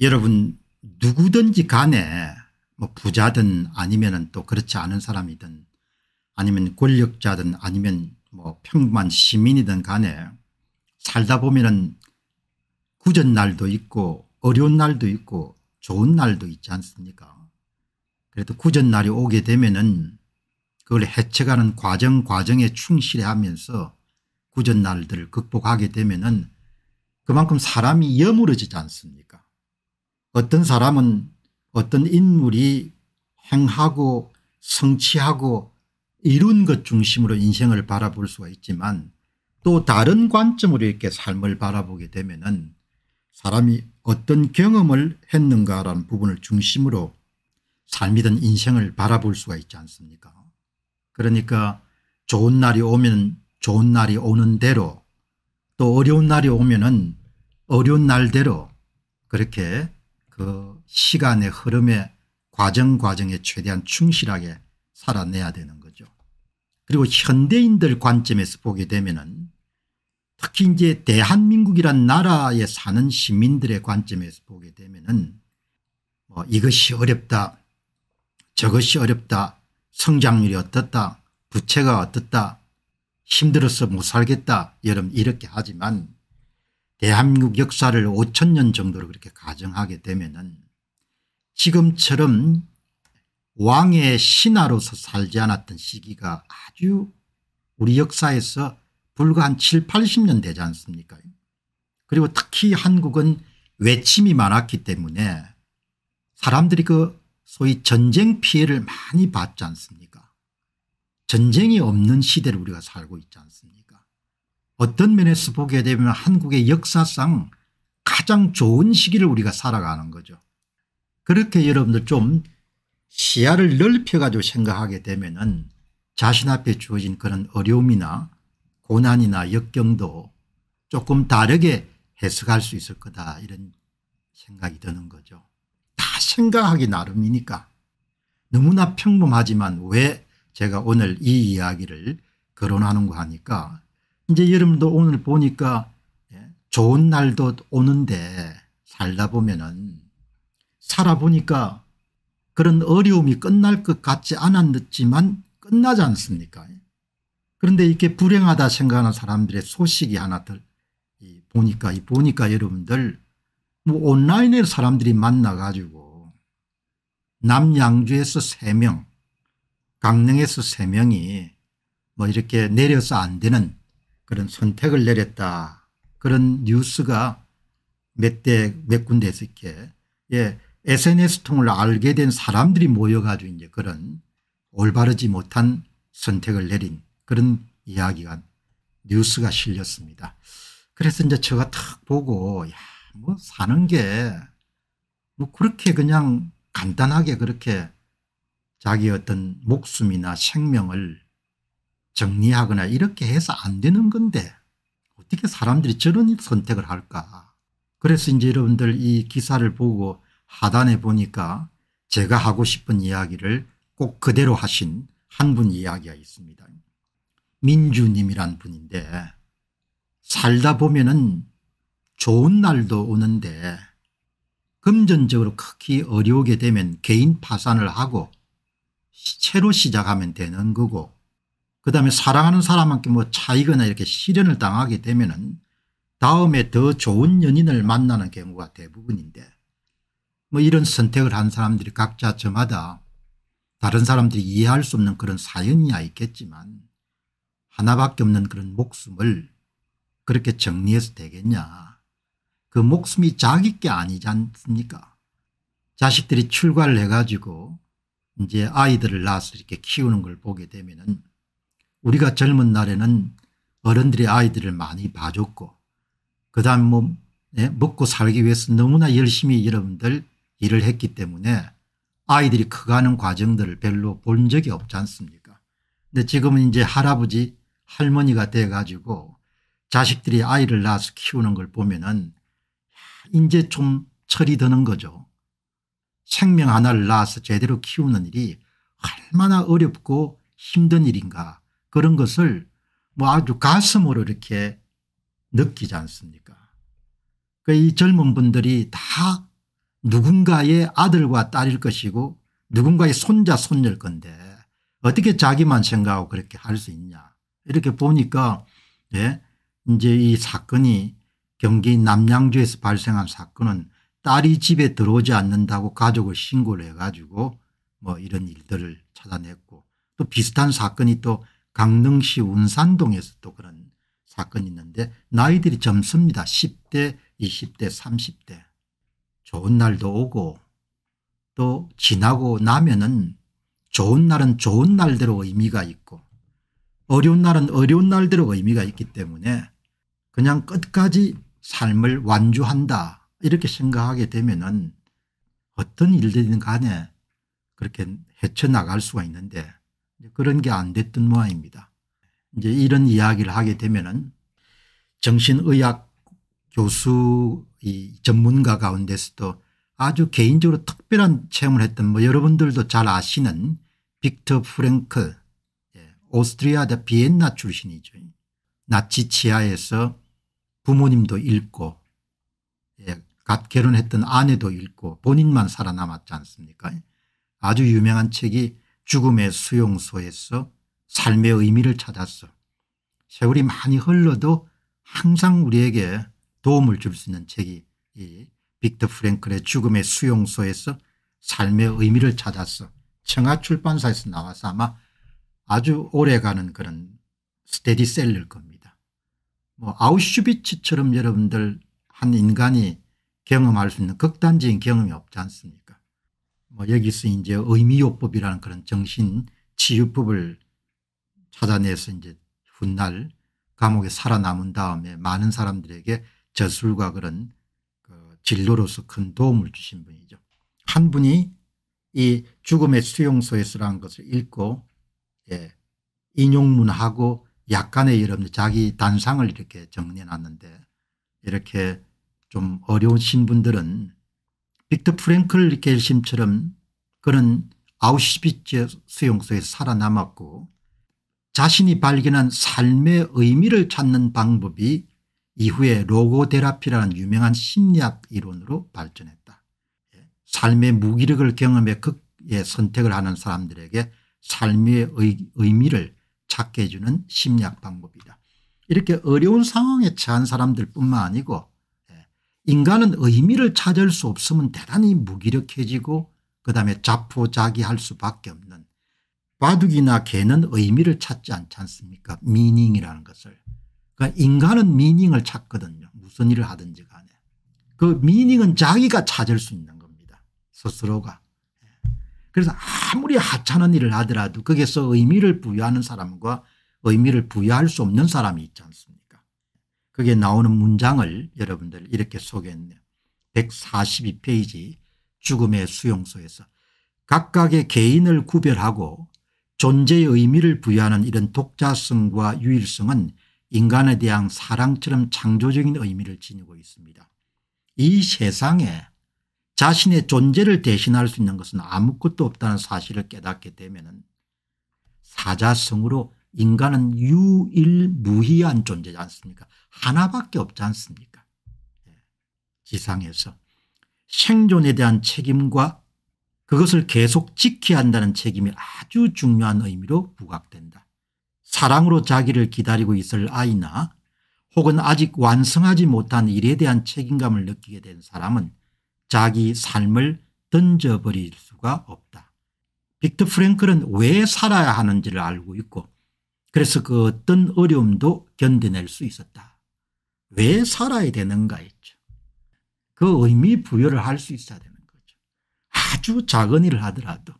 여러분 누구든지 간에 뭐 부자든 아니면 또 그렇지 않은 사람이든 아니면 권력자든 아니면 뭐 평범한 시민이든 간에 살다 보면은 굳은 날도 있고 어려운 날도 있고 좋은 날도 있지 않습니까 그래도 굳은 날이 오게 되면은 그걸 해체가는 과정 과정에 충실해하면서 굳은 날들을 극복하게 되면은 그만큼 사람이 여물어지지 않습니까 어떤 사람은 어떤 인물이 행하고 성취하고 이룬 것 중심으로 인생을 바라볼 수가 있지만 또 다른 관점으로 이렇게 삶을 바라보게 되면 은 사람이 어떤 경험을 했는가라는 부분을 중심으로 삶이든 인생을 바라볼 수가 있지 않습니까 그러니까 좋은 날이 오면 좋은 날이 오는 대로 또 어려운 날이 오면 은 어려운 날대로 그렇게 그 시간의 흐름의 과정 과정에 최대한 충실하게 살아내야 되는 거죠. 그리고 현대인들 관점에서 보게 되면은 특히 이제 대한민국이란 나라에 사는 시민들의 관점에서 보게 되면은 뭐 이것이 어렵다 저것이 어렵다 성장률이 어떻다 부채가 어떻다 힘들어서 못 살겠다 여러분 이렇게 하지만 대한민국 역사를 5천 년 정도로 그렇게 가정하게 되면은 지금처럼 왕의 신하로서 살지 않았던 시기가 아주 우리 역사에서 불과 한 7, 80년 되지 않습니까 그리고 특히 한국은 외침이 많았기 때문에 사람들이 그 소위 전쟁 피해를 많이 받지 않습니까 전쟁이 없는 시대를 우리가 살고 있지 않습니까 어떤 면에서 보게 되면 한국의 역사상 가장 좋은 시기를 우리가 살아가는 거죠. 그렇게 여러분들 좀 시야를 넓혀가지고 생각하게 되면 은 자신 앞에 주어진 그런 어려움이나 고난이나 역경도 조금 다르게 해석할 수 있을 거다 이런 생각이 드는 거죠. 다 생각하기 나름이니까 너무나 평범하지만 왜 제가 오늘 이 이야기를 거론하는가 하니까 이제 여러분도 오늘 보니까 좋은 날도 오는데 살다 보면은 살아보니까 그런 어려움이 끝날 것 같지 않았지만 끝나지 않습니까 그런데 이렇게 불행하다 생각하는 사람들의 소식이 하나 들 보니까 이 보니까 여러분들 뭐 온라인에 사람들이 만나 가지고 남양주에서 3명 강릉에서 3명이 뭐 이렇게 내려서 안 되는 그런 선택을 내렸다. 그런 뉴스가 몇 대, 몇 군데에서 이렇게, 예, SNS 통을 알게 된 사람들이 모여가지고 이제 그런 올바르지 못한 선택을 내린 그런 이야기가 뉴스가 실렸습니다. 그래서 이제 제가 탁 보고, 야, 뭐 사는 게 뭐 그렇게 그냥 간단하게 그렇게 자기 어떤 목숨이나 생명을 정리하거나 이렇게 해서 안 되는 건데 어떻게 사람들이 저런 선택을 할까. 그래서 이제 여러분들 이 기사를 보고 하단에 보니까 제가 하고 싶은 이야기를 꼭 그대로 하신 한 분 이야기가 있습니다. 민주님이란 분인데 살다 보면은 좋은 날도 오는데 금전적으로 크게 어려우게 되면 개인 파산을 하고 시로 시작하면 되는 거고 그다음에 사랑하는 사람한테 뭐 차이거나 이렇게 시련을 당하게 되면은 다음에 더 좋은 연인을 만나는 경우가 대부분인데 뭐 이런 선택을 한 사람들이 각자 저마다 다른 사람들이 이해할 수 없는 그런 사연이야 있겠지만 하나밖에 없는 그런 목숨을 그렇게 정리해서 되겠냐. 그 목숨이 자기 게 아니지 않습니까? 자식들이 출가를 해가지고 이제 아이들을 낳아서 이렇게 키우는 걸 보게 되면은 우리가 젊은 날에는 어른들이 아이들을 많이 봐줬고 그다음 뭐 예, 먹고 살기 위해서 너무나 열심히 여러분들 일을 했기 때문에 아이들이 커가는 과정들을 별로 본 적이 없지 않습니까 근데 지금은 이제 할아버지 할머니가 돼 가지고 자식들이 아이를 낳아서 키우는 걸 보면은 이제 좀 철이 드는 거죠. 생명 하나를 낳아서 제대로 키우는 일이 얼마나 어렵고 힘든 일인가 그런 것을 뭐 아주 가슴으로 이렇게 느끼지 않습니까 그 이 젊은 분들이 다 누군가의 아들과 딸일 것이고 누군가의 손자 손녀일 건데 어떻게 자기만 생각하고 그렇게 할 수 있냐 이렇게 보니까 예 이제 이 사건이 경기 남양주에서 발생한 사건은 딸이 집에 들어오지 않는다고 가족을 신고를 해가지고 뭐 이런 일들을 찾아냈고 또 비슷한 사건이 또 강릉시 운산동에서 또 그런 사건이 있는데 나이들이 젊습니다. 10대 20대 30대 좋은 날도 오고 또 지나고 나면은 좋은 날은 좋은 날대로 의미가 있고 어려운 날은 어려운 날대로 의미가 있기 때문에 그냥 끝까지 삶을 완주한다 이렇게 생각하게 되면은 어떤 일들이든 간에 그렇게 헤쳐나갈 수가 있는데 그런 게 안 됐던 모양입니다. 이제 이런 이야기를 하게 되면은 정신의학 교수 이 전문가 가운데서도 아주 개인적으로 특별한 체험을 했던 뭐 여러분들도 잘 아시는 빅터 프랭클 예, 오스트리아 대 비엔나 출신이죠. 나치 치하에서 부모님도 잃고 예, 갓 결혼했던 아내도 잃고 본인만 살아남았지 않습니까 아주 유명한 책이 죽음의 수용소에서 삶의 의미를 찾았어. 세월이 많이 흘러도 항상 우리에게 도움을 줄 수 있는 책이 이 빅터 프랭클의 죽음의 수용소에서 삶의 의미를 찾았어. 청하출판사에서 나와서 아마 아주 오래가는 그런 스테디셀일 겁니다. 뭐 아우슈비츠처럼 여러분들 한 인간이 경험할 수 있는 극단적인 경험이 없지 않습니까 뭐 여기서 이제 의미요법이라는 그런 정신 치유법을 찾아내서 이제 훗날 감옥에 살아남은 다음에 많은 사람들에게 저술과 그런 그 진로로서 큰 도움을 주신 분이죠. 한 분이 이 죽음의 수용소에서라는 것을 읽고 예, 인용문하고 약간의 여러분 자기 단상을 이렇게 정리해 놨는데 이렇게 좀 어려우신 분들은 빅터 프랭클 겔심처럼 그는 아우시비츠 수용소에 살아남았고 자신이 발견한 삶의 의미를 찾는 방법이 이후에 로고테라피라는 유명한 심리학 이론으로 발전했다. 삶의 무기력을 경험해 극의 선택을 하는 사람들에게 삶의 의, 미를 찾게 해주는 심리학 방법이다. 이렇게 어려운 상황에 처한 사람들 뿐만 아니고 인간은 의미를 찾을 수 없으면 대단히 무기력해지고 그다음에 자포자기할 수밖에 없는 바둑이나 개는 의미를 찾지 않지 않습니까 미닝이라는 것을 그러니까 인간은 미닝을 찾거든요 무슨 일을 하든지 간에 그 미닝은 자기가 찾을 수 있는 겁니다 스스로가 예. 그래서 아무리 하찮은 일을 하더라도 거기서 의미를 부여하는 사람과 의미를 부여할 수 없는 사람이 있지 않습니까 그게 나오는 문장을 여러분들 이렇게 소개했네요. 142페이지 죽음의 수용소에서 각각의 개인을 구별하고 존재의 의미를 부여하는 이런 독자성과 유일성은 인간에 대한 사랑처럼 창조적인 의미를 지니고 있습니다. 이 세상에 자신의 존재를 대신할 수 있는 것은 아무것도 없다는 사실을 깨닫게 되면 사자성으로 인간은 유일무희한 존재지 않습니까? 하나밖에 없지 않습니까? 예. 지상에서 생존에 대한 책임과 그것을 계속 지켜야 한다는 책임이 아주 중요한 의미로 부각된다. 사랑으로 자기를 기다리고 있을 아이나 혹은 아직 완성하지 못한 일에 대한 책임감을 느끼게 된 사람은 자기 삶을 던져버릴 수가 없다. 빅터 프랭클은 왜 살아야 하는지를 알고 있고 그래서 그 어떤 어려움도 견뎌낼 수 있었다. 왜 살아야 되는가 했죠. 그 의미 부여를 할 수 있어야 되는 거죠. 아주 작은 일을 하더라도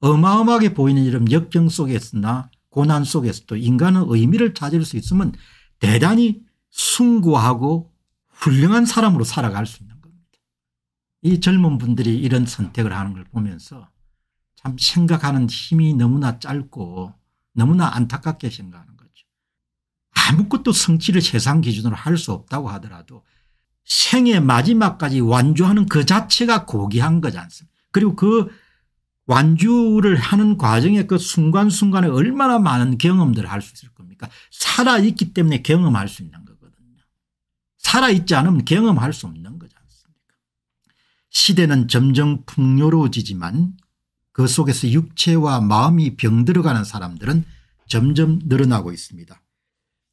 어마어마하게 보이는 이런 역경 속에서나 고난 속에서도 인간은 의미를 찾을 수 있으면 대단히 숭고하고 훌륭한 사람으로 살아갈 수 있는 겁니다. 이 젊은 분들이 이런 선택을 하는 걸 보면서 참 생각하는 힘이 너무나 짧고 너무나 안타깝게 생각하는 거죠. 아무것도 성취를 세상 기준으로 할 수 없다고 하더라도 생의 마지막까지 완주하는 그 자체가 고귀한 거지 않습니까 그리고 그 완주를 하는 과정에 그 순간순간에 얼마나 많은 경험들을 할 수 있을 겁니까 살아있기 때문에 경험할 수 있는 거거든요. 살아있지 않으면 경험할 수 없는 거지 않습니까 시대는 점점 풍요로워지지만 그 속에서 육체와 마음이 병들어가는 사람들은 점점 늘어나고 있습니다.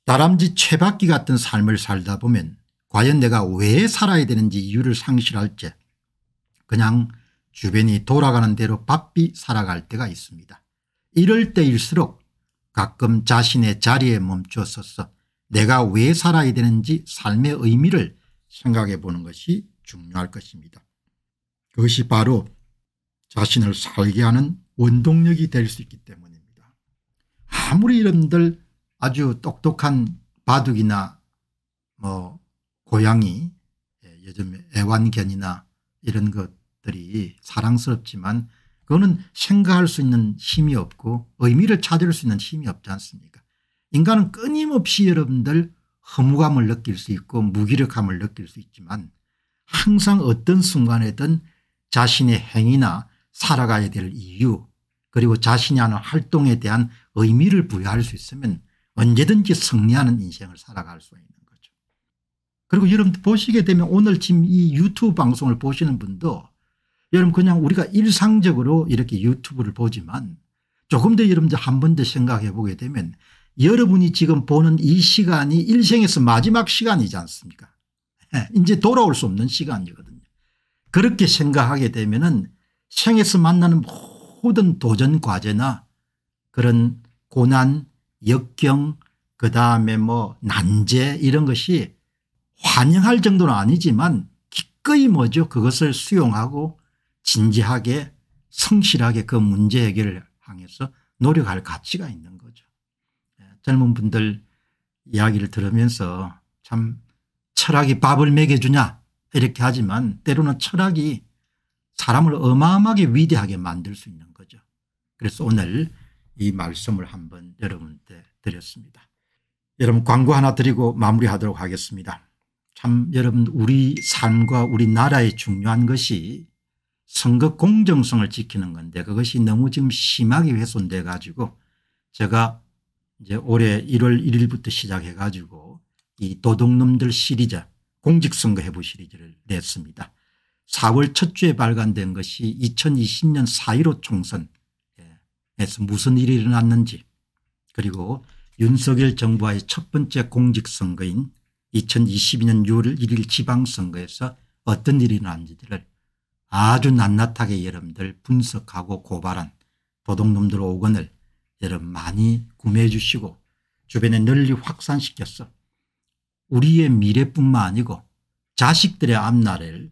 다람쥐 쇠바퀴 같은 삶을 살다 보면 과연 내가 왜 살아야 되는지 이유를 상실할 때 그냥 주변이 돌아가는 대로 바삐 살아갈 때가 있습니다. 이럴 때일수록 가끔 자신의 자리에 멈춰서서 내가 왜 살아야 되는지 삶의 의미를 생각해 보는 것이 중요할 것입니다. 그것이 바로 자신을 살게 하는 원동력이 될 수 있기 때문입니다. 아무리 이런들 아주 똑똑한 바둑이나 뭐 고양이 예, 요즘 애완견이나 이런 것들이 사랑스럽지만 그거는 생각할 수 있는 힘이 없고 의미를 찾을 수 있는 힘이 없지 않습니까 인간은 끊임없이 여러분들 허무감을 느낄 수 있고 무기력함을 느낄 수 있지만 항상 어떤 순간에든 자신의 행위나 살아가야 될 이유 그리고 자신이 하는 활동에 대한 의미를 부여할 수 있으면 언제든지 승리하는 인생을 살아갈 수 있는 거죠. 그리고 여러분 보시게 되면 오늘 지금 이 유튜브 방송을 보시는 분도 여러분 그냥 우리가 일상적으로 이렇게 유튜브를 보지만 조금 더 여러분들 한 번 더 생각해 보게 되면 여러분이 지금 보는 이 시간이 일생에서 마지막 시간이지 않습니까 예, 이제 돌아올 수 없는 시간이거든요. 그렇게 생각하게 되면 은 생에서 만나는 모든 도전 과제나 그런 고난 역경 그다음에 뭐 난제 이런 것이 환영할 정도는 아니지만 기꺼이 뭐죠 그것을 수용하고 진지하게 성실하게 그 문제 해결을 향해서 노력할 가치가 있는 거죠. 예, 젊은 분들 이야기를 들으면서 참 철학이 밥을 먹여주냐 이렇게 하지만 때로는 철학이 사람을 어마어마하게 위대하게 만들 수 있는 거죠. 그래서 오늘 이 말씀을 한번 여러분께 드렸습니다. 여러분 광고 하나 드리고 마무리하도록 하겠습니다. 참 여러분 우리 삶과 우리 나라의 중요한 것이 선거 공정성을 지키는 건데 그것이 너무 지금 심하게 훼손돼 가지고 제가 이제 올해 1월 1일부터 시작해 가지고 이 도둑놈들 시리즈 공직선거 해부 시리즈를 냈습니다. 4월 첫 주에 발간된 것이 2020년 4.15 총선에서 무슨 일이 일어났는지 그리고 윤석열 정부와의 첫 번째 공직선거인 2022년 6월 1일 지방선거에서 어떤 일이 일어났는지를 아주 낱낱하게 여러분들 분석하고 고발한 도둑놈들 5권을 여러분 많이 구매해 주시고 주변에 널리 확산시켰어 우리의 미래뿐만 아니고 자식들의 앞날을